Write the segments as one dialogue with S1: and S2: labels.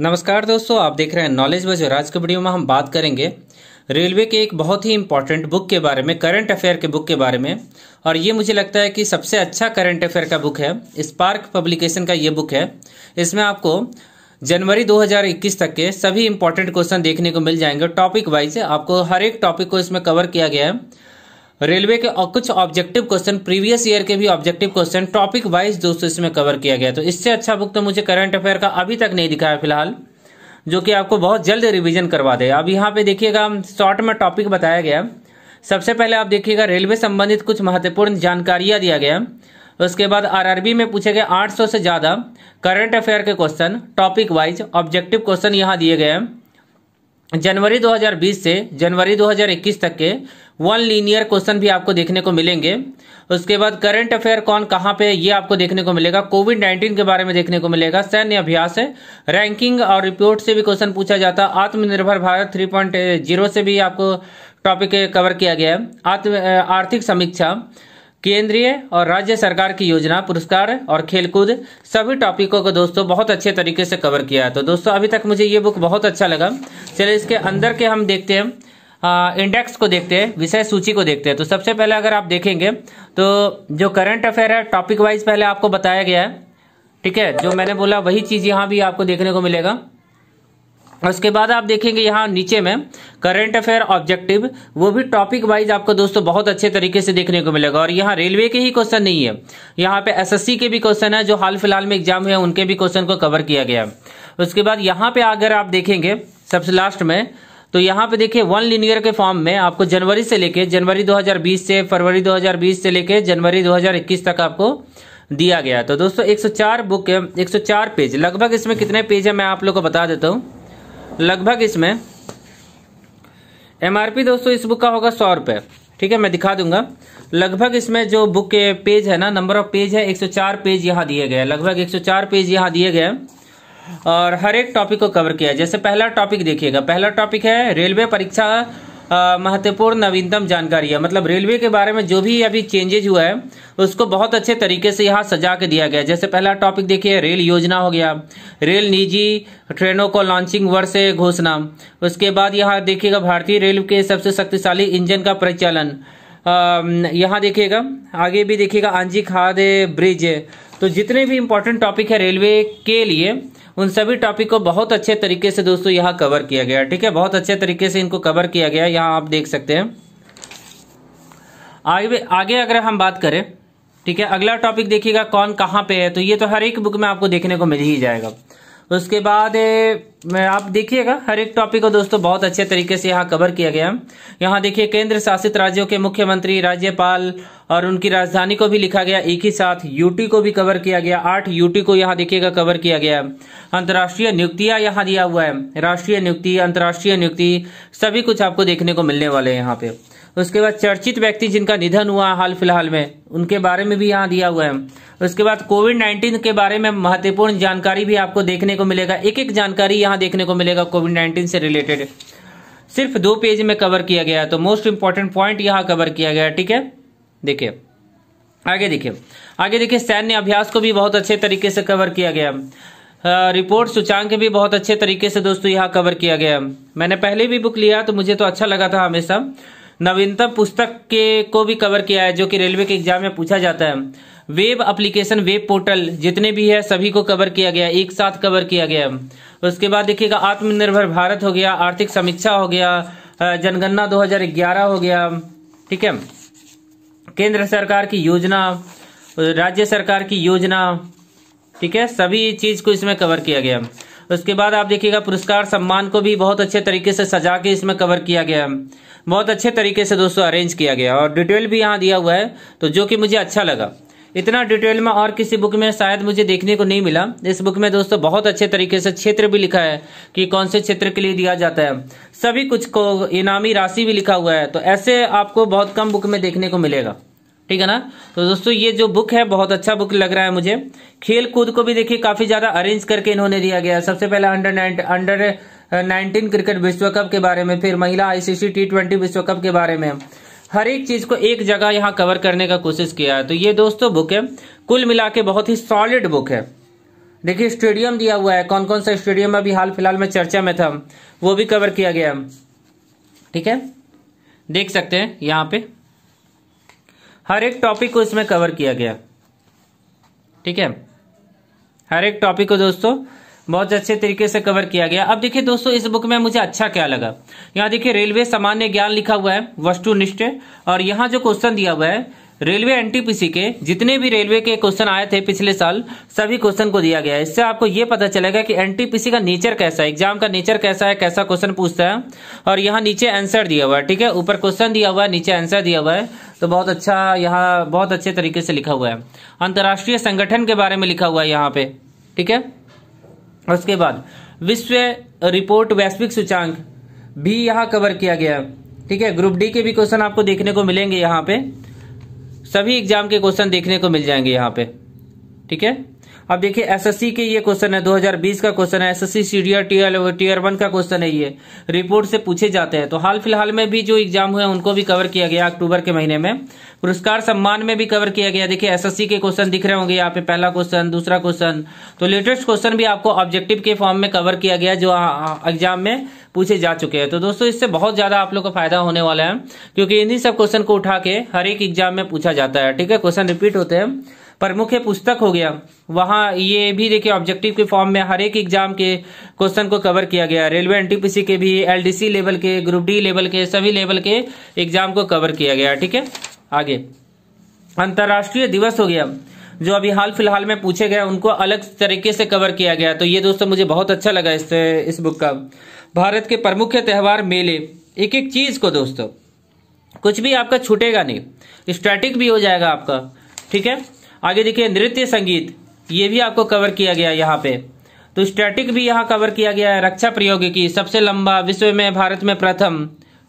S1: नमस्कार दोस्तों आप देख रहे हैं नॉलेज बजो आज के वीडियो में हम बात करेंगे रेलवे के एक बहुत ही इंपॉर्टेंट बुक के बारे में करंट अफेयर के बुक के बारे में और ये मुझे लगता है कि सबसे अच्छा करंट अफेयर का बुक है स्पार्क पब्लिकेशन का ये बुक है इसमें आपको जनवरी 2021 तक के सभी इंपॉर्टेंट क्वेश्चन देखने को मिल जाएंगे टॉपिक वाइज आपको हर एक टॉपिक को इसमें कवर किया गया है रेलवे के और कुछ ऑब्जेक्टिव क्वेश्चन प्रीवियस ईयर के भी ऑब्जेक्टिव क्वेश्चन टॉपिक वाइज दोस्तों इसमें कवर किया गया तो इससे अच्छा बुक तो मुझे करंट अफेयर का अभी तक नहीं दिखाया फिलहाल जो कि आपको बहुत जल्द रिवीजन करवा दे अब यहाँ पे देखिएगा शॉर्ट में टॉपिक बताया गया सबसे पहले आप देखिएगा रेलवे संबंधित कुछ महत्वपूर्ण जानकारियां दिया गया उसके बाद आरआरबी में पूछे गए 800 से ज़्यादा करंट अफेयर के question topic wise objective question यहाँ दिए गए हैं जनवरी 2020 से जनवरी 2021 तक के वन लीनियर क्वेश्चन भी आपको देखने को मिलेंगे उसके बाद करंट अफेयर कौन कहाँ पे ये आपको देखने को मिलेगा कोविड 19 के बारे में देखने को मिलेगा सैन्य अभ्यास रैंकिंग और रिपोर्ट से भी क्वेश्चन पूछा जाता आत्मनिर्भर भारत 3.0 से भी आपको टॉपिक कवर किया गया है आर्थिक समीक्षा केंद्रीय और राज्य सरकार की योजना पुरस्कार और खेलकूद सभी टॉपिकों को दोस्तों बहुत अच्छे तरीके से कवर किया तो दोस्तों अभी तक मुझे ये बुक बहुत अच्छा लगा चलिए इसके अंदर के हम देखते हैं इंडेक्स को देखते हैं विषय सूची को देखते हैं तो सबसे पहले अगर आप देखेंगे तो जो करंट अफेयर है टॉपिक वाइज पहले आपको बताया गया है ठीक है जो मैंने बोला वही चीज़ यहाँ भी आपको देखने को मिलेगा उसके बाद आप देखेंगे यहाँ नीचे में करंट अफेयर ऑब्जेक्टिव वो भी टॉपिक वाइज आपको दोस्तों बहुत अच्छे तरीके से देखने को मिलेगा और यहाँ रेलवे के ही क्वेश्चन नहीं है यहाँ पे एसएससी के भी क्वेश्चन है जो हाल फिलहाल में एग्जाम हुए उनके भी क्वेश्चन को कवर किया गया है उसके बाद यहाँ पे अगर आप देखेंगे सबसे लास्ट में तो यहाँ पे देखिये वन लिनियर के फॉर्म में आपको जनवरी से लेके जनवरी दो से फरवरी दो से लेके जनवरी दो तक आपको दिया गया तो दोस्तों एक बुक है 104 पेज लगभग इसमें कितने पेज है मैं आप लोग को बता देता हूँ लगभग इसमें एमआरपी दोस्तों इस बुक का होगा सौ रुपये ठीक है मैं दिखा दूंगा लगभग इसमें जो बुक के पेज है ना नंबर ऑफ पेज है 104 पेज यहाँ दिए गए लगभग 104 पेज यहाँ दिए गए और हर एक टॉपिक को कवर किया है जैसे पहला टॉपिक देखिएगा पहला टॉपिक है रेलवे परीक्षा महत्वपूर्ण नवीनतम जानकारी है मतलब रेलवे के बारे में जो भी अभी चेंजेज हुआ है उसको बहुत अच्छे तरीके से यहाँ सजा के दिया गया है जैसे पहला टॉपिक देखिए रेल योजना हो गया रेल निजी ट्रेनों को लॉन्चिंग वर्ष से घोषणा उसके बाद यहाँ देखिएगा भारतीय रेल के सबसे शक्तिशाली इंजन का परिचालन यहाँ देखिएगा आगे भी देखिएगा आंजी खाद ब्रिज तो जितने भी इम्पोर्टेंट टॉपिक है रेलवे के लिए उन सभी टॉपिक को बहुत अच्छे तरीके से दोस्तों यहाँ कवर किया गया ठीक है बहुत अच्छे तरीके से इनको कवर किया गया यहाँ आप देख सकते हैं आगे आगे अगर हम बात करें ठीक है अगला टॉपिक देखिएगा कौन कहाँ पे है तो ये तो हर एक बुक में आपको देखने को मिल ही जाएगा उसके बाद आप देखिएगा हर एक टॉपिक को दोस्तों बहुत अच्छे तरीके से यहाँ कवर किया गया है यहाँ देखिए केंद्र शासित राज्यों के मुख्यमंत्री राज्यपाल और उनकी राजधानी को भी लिखा गया एक ही साथ यूटी को भी कवर किया गया आठ यूटी को यहाँ देखिएगा कवर किया गया है अंतर्राष्ट्रीय नियुक्तियां यहाँ दिया हुआ है राष्ट्रीय नियुक्ति अंतर्राष्ट्रीय नियुक्ति सभी कुछ आपको देखने को मिलने वाले हैं यहाँ पे उसके बाद चर्चित व्यक्ति जिनका निधन हुआ हाल फिलहाल में उनके बारे में भी यहाँ दिया हुआ है उसके बाद कोविड नाइन्टीन के बारे में महत्वपूर्ण जानकारी भी आपको देखने को मिलेगा एक एक जानकारी यहाँ देखने को मिलेगा कोविड नाइन्टीन से रिलेटेड सिर्फ दो पेज में कवर किया गया है तो मोस्ट इंपॉर्टेंट पॉइंट यहाँ कवर किया गया ठीक है देखिए आगे देखिए आगे देखिए सैन्य अभ्यास को भी बहुत अच्छे तरीके से कवर किया गया रिपोर्ट सूचांक भी बहुत अच्छे तरीके से दोस्तों यहाँ कवर किया गया मैंने पहले भी बुक लिया तो मुझे तो अच्छा लगा था हमेशा नवीनतम पुस्तक के को भी कवर किया है जो कि रेलवे के एग्जाम में पूछा जाता है वेब एप्लीकेशन वेब पोर्टल जितने भी है सभी को कवर किया गया एक साथ कवर किया गया उसके बाद देखिएगा आत्मनिर्भर भारत हो गया आर्थिक समीक्षा हो गया जनगणना 2011 हो गया ठीक है केंद्र सरकार की योजना राज्य सरकार की योजना ठीक है सभी चीज को इसमें कवर किया गया उसके बाद आप देखिएगा पुरस्कार सम्मान को भी बहुत अच्छे तरीके से सजा के इसमें कवर किया गया बहुत अच्छे तरीके से दोस्तों अरेंज किया गया और डिटेल भी यहाँ दिया हुआ है तो जो कि मुझे अच्छा लगा इतना डिटेल में और किसी बुक में शायद मुझे देखने को नहीं मिला इस बुक में दोस्तों बहुत अच्छे तरीके से क्षेत्र भी लिखा है कि कौन से क्षेत्र के लिए दिया जाता है सभी कुछ को इनामी राशि भी लिखा हुआ है तो ऐसे आपको बहुत कम बुक में देखने को मिलेगा ठीक है ना तो दोस्तों ये जो बुक है बहुत अच्छा बुक लग रहा है मुझे खेल कूद को भी देखिए काफी ज्यादा अरेंज करके इन्होंने दिया गया सबसे पहले under nine under nineteen cricket विश्व कप के बारे में फिर महिला आईसीसी टी ट्वेंटी विश्व कप के बारे में हर एक चीज को एक जगह यहाँ कवर करने का कोशिश किया है तो ये दोस्तों बुक है कुल मिला के बहुत ही सॉलिड बुक है देखिए स्टेडियम दिया हुआ है कौन कौन सा स्टेडियम अभी हाल फिलहाल में चर्चा में था वो भी कवर किया गया ठीक है देख सकते हैं यहाँ पे हर एक टॉपिक को इसमें कवर किया गया ठीक है हर एक टॉपिक को दोस्तों बहुत अच्छे तरीके से कवर किया गया अब देखिए दोस्तों इस बुक में मुझे अच्छा क्या लगा यहाँ देखिए रेलवे सामान्य ज्ञान लिखा हुआ है वस्तुनिष्ठ और यहाँ जो क्वेश्चन दिया हुआ है रेलवे एनटीपीसी के जितने भी रेलवे के क्वेश्चन आए थे पिछले साल सभी क्वेश्चन को दिया गया है इससे आपको ये पता चलेगा कि एनटीपीसी का नेचर कैसा है एग्जाम का नेचर कैसा है कैसा क्वेश्चन पूछता है और यहाँ नीचे आंसर दिया हुआ है ठीक है ऊपर क्वेश्चन दिया हुआ है नीचे आंसर दिया हुआ है तो बहुत अच्छा यहाँ बहुत अच्छे तरीके से लिखा हुआ है अंतर्राष्ट्रीय संगठन के बारे में लिखा हुआ है यहाँ पे ठीक है उसके बाद विश्व रिपोर्ट वैश्विक सूचांक भी यहाँ कवर किया गया है ठीक है ग्रुप डी के भी क्वेश्चन आपको देखने को मिलेंगे यहाँ पे सभी एग्जाम के क्वेश्चन देखने को मिल जाएंगे यहाँ पे ठीक है अब देखिए एसएससी के ये क्वेश्चन है 2020 का क्वेश्चन है SSC CDR tier tier one का क्वेश्चन है ये रिपोर्ट से पूछे जाते हैं तो हाल फिलहाल में भी जो एग्जाम हुए उनको भी कवर किया गया अक्टूबर के महीने में पुरस्कार सम्मान में भी कवर किया गया देखिए एसएससी के क्वेश्चन दिख रहे होंगे यहाँ पे पहला क्वेश्चन दूसरा क्वेश्चन तो लेटेस्ट क्वेश्चन भी आपको ऑब्जेक्टिव के फॉर्म में कवर किया गया जो एग्जाम में पूछे जा चुके हैं तो दोस्तों इससे बहुत ज्यादा आप लोग का फायदा होने वाला है क्योंकि इन्हीं सब क्वेश्चन को उठा के हर एक एग्जाम में पूछा जाता है ठीक है क्वेश्चन रिपीट होते हैं प्रमुख पुस्तक हो गया वहाँ ये भी देखिए ऑब्जेक्टिव के फॉर्म में हर एक एग्जाम के क्वेश्चन को कवर किया गया रेलवे एनटीपीसी के भी एलडीसी लेवल के ग्रुप डी लेवल के सभी लेवल के एग्जाम को कवर किया गया ठीक है आगे अंतर्राष्ट्रीय दिवस हो गया जो अभी हाल फिलहाल में पूछे गए उनको अलग तरीके से कवर किया गया तो ये दोस्तों मुझे बहुत अच्छा लगा इस इस बुक का भारत के प्रमुख त्यौहार मेले एक एक चीज को दोस्तों कुछ भी आपका छूटेगा नहीं स्टैटिक भी हो जाएगा आपका ठीक है आगे देखिए नृत्य संगीत ये भी आपको कवर किया गया यहाँ पे तो स्टैटिक भी यहाँ कवर किया गया है रक्षा प्रयोगिकी सबसे लंबा विश्व में भारत में प्रथम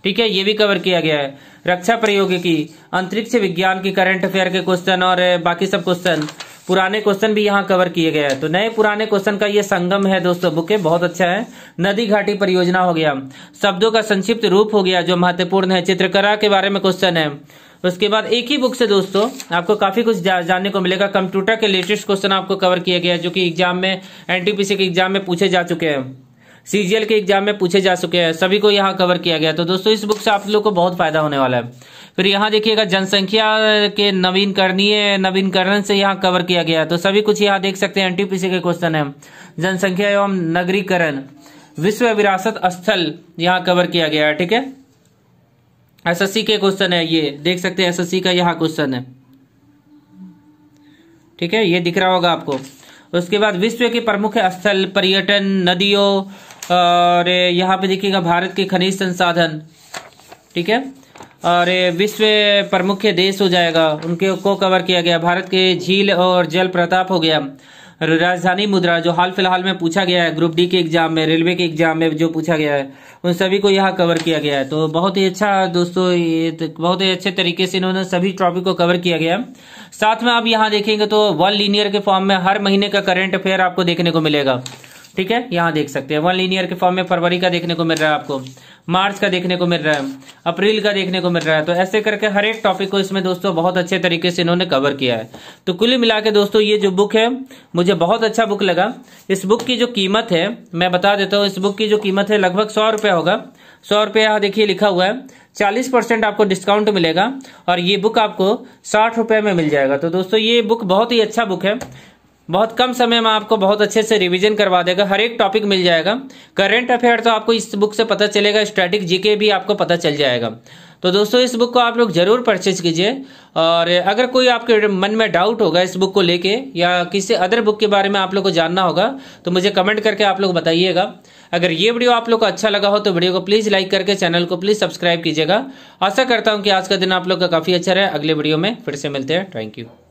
S1: ठीक है ये भी कवर किया गया है रक्षा प्रयोगिकी अंतरिक्ष विज्ञान की करंट अफेयर के क्वेश्चन और बाकी सब क्वेश्चन पुराने क्वेश्चन भी यहाँ कवर किए गए हैं तो नए पुराने क्वेश्चन का ये संगम है दोस्तों बुके बहुत अच्छा है नदी घाटी परियोजना हो गया शब्दों का संक्षिप्त रूप हो गया जो महत्वपूर्ण है चित्रकला के बारे में क्वेश्चन है उसके बाद एक ही बुक से दोस्तों आपको काफी कुछ जा, जानने को मिलेगा कंप्यूटर के लेटेस्ट क्वेश्चन आपको कवर किया गया जो कि एग्जाम में एनटीपीसी के एग्जाम में पूछे जा चुके हैं सीजीएल के एग्जाम में पूछे जा चुके हैं सभी को यहाँ कवर किया गया तो दोस्तों इस बुक से आप लोग को बहुत फायदा होने वाला है फिर यहाँ देखिएगा जनसंख्या के नवीनकरणीय नवीनकरण से यहाँ कवर किया गया तो सभी कुछ यहाँ देख सकते हैं एनटीपीसी के क्वेश्चन है जनसंख्या एवं नगरीकरण विश्व विरासत स्थल यहाँ कवर किया गया है ठीक है एसएससी के क्वेश्चन है ये देख सकते हैं एसएससी का यहाँ क्वेश्चन है ठीक है ये दिख रहा होगा आपको उसके बाद विश्व के प्रमुख स्थल पर्यटन नदियों और यहाँ पे देखिएगा भारत के खनिज संसाधन ठीक है और विश्व प्रमुख देश हो जाएगा उनके को कवर किया गया भारत के झील और जल प्रताप हो गया राजधानी मुद्रा जो हाल फिलहाल में पूछा गया है ग्रुप डी के एग्जाम में रेलवे के एग्जाम में जो पूछा गया है उन सभी को यहाँ कवर किया गया है तो बहुत ही अच्छा दोस्तों ये तो बहुत ही अच्छे तरीके से इन्होंने सभी टॉपिक को कवर किया गया है साथ में आप यहाँ देखेंगे तो वन लीनियर के फॉर्म में हर महीने का करेंट अफेयर आपको देखने को मिलेगा ठीक है यहां देख सकते हैं वन लीनियर के फॉर्म में फरवरी का देखने को मिल रहा है आपको मार्च का देखने को मिल रहा है अप्रैल का देखने को मिल रहा है तो ऐसे करके हर एक टॉपिक को इसमें दोस्तों बहुत अच्छे तरीके से इन्होंने कवर किया है तो कुल मिला के दोस्तों ये जो बुक है मुझे बहुत अच्छा बुक लगा इस बुक की जो कीमत है मैं बता देता हूँ इस बुक की जो कीमत है लगभग सौ रुपया होगा सौ रुपया यहाँ देखिए लिखा हुआ है चालीस परसेंट आपको डिस्काउंट मिलेगा और ये बुक आपको साठ रुपये में मिल जाएगा तो दोस्तों ये बुक बहुत ही अच्छा बुक है बहुत कम समय में आपको बहुत अच्छे से रिवीजन करवा देगा हर एक टॉपिक मिल जाएगा करंट अफेयर तो आपको इस बुक से पता चलेगा स्टैटिक जीके भी आपको पता चल जाएगा तो दोस्तों इस बुक को आप लोग ज़रूर परचेज कीजिए और अगर कोई आपके मन में डाउट होगा इस बुक को लेके या किसी अदर बुक के बारे में आप लोग को जानना होगा तो मुझे कमेंट करके आप लोग बताइएगा अगर ये वीडियो आप लोग को अच्छा लगा हो तो वीडियो को प्लीज़ लाइक करके चैनल को प्लीज़ सब्सक्राइब कीजिएगा आशा करता हूँ कि आज का दिन आप लोग का काफ़ी अच्छा रहे अगले वीडियो में फिर से मिलते हैं थैंक यू